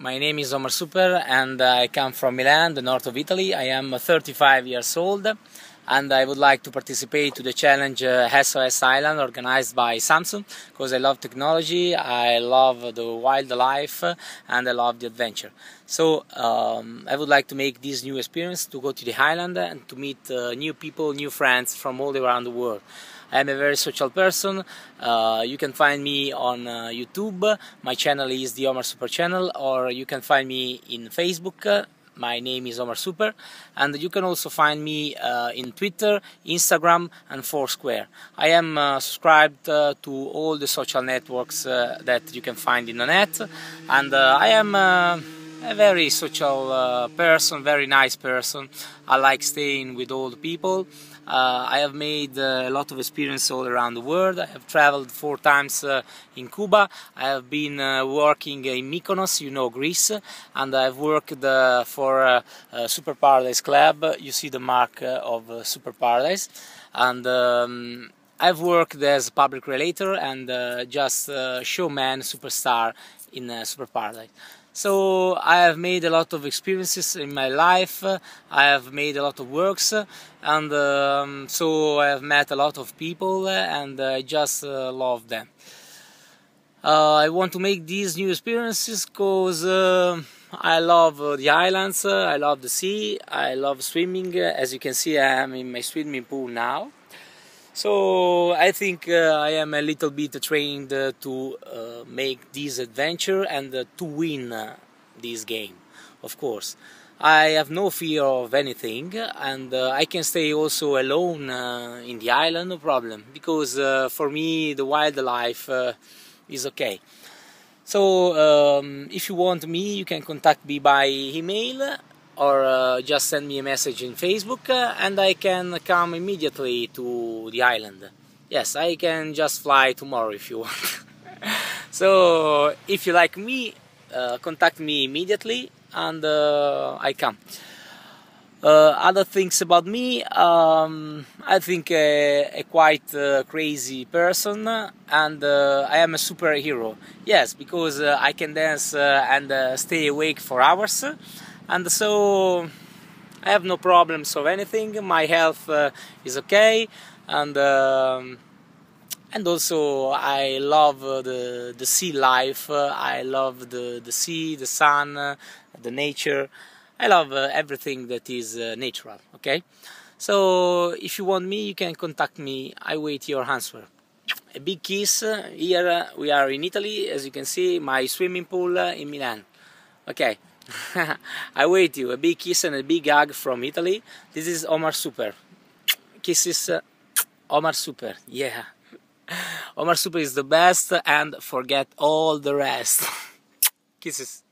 my name is Omar Super and I come from Milan, the north of Italy. I am 35 years old and I would like to participate to the challenge uh, SOS Island organized by Samsung because I love technology, I love the wildlife and I love the adventure. So um, I would like to make this new experience to go to the island and to meet uh, new people, new friends from all around the world. I'm a very social person. Uh, you can find me on uh, YouTube. My channel is the Omar Super channel, or you can find me in Facebook. My name is Omar Super, and you can also find me uh, in Twitter, Instagram, and Foursquare. I am uh, subscribed uh, to all the social networks uh, that you can find in the net, and uh, I am. Uh, a very social uh, person, very nice person. I like staying with old people. Uh, I have made uh, a lot of experience all around the world. I have traveled four times uh, in Cuba. I have been uh, working in Mykonos, you know, Greece, and I've worked uh, for Super Paradise Club. You see the mark of Super Paradise, and. Um, I've worked as public relator and uh, just uh, showman superstar in uh, Super Paradise. So I have made a lot of experiences in my life. I have made a lot of works, and um, so I have met a lot of people, and I just uh, love them. Uh, I want to make these new experiences because. Uh, I love the islands, I love the sea, I love swimming. as you can see, I am in my swimming pool now. So I think uh, I am a little bit trained uh, to uh, make this adventure and uh, to win uh, this game, of course. I have no fear of anything and uh, I can stay also alone in the island, no problem, because for me the wildlife is okay. So um, if you want me, you can contact me by email or uh, just send me a message in Facebook uh, and I can come immediately to the island. Yes, I can just fly tomorrow if you want. so, if you like me, uh, contact me immediately and uh, I come. Uh, other things about me, um, I think a quite uh, crazy person and I am a superhero. Yes, because I can dance and stay awake for hours and so I have no problems of anything. My health uh, is okay, and um, and also I love uh, the the sea life. Uh, I love the the sea, the sun, uh, the nature. I love uh, everything that is natural. Okay, so if you want me, you can contact me. I wait your answer. A big kiss. Here we are in Italy, as you can see, my swimming pool in Milan. Okay. I wait you. A big kiss and a big hug from Italy. This is Omar Super. Kisses uh, Omar Super. Yeah. Omar Super is the best and forget all the rest. Kisses.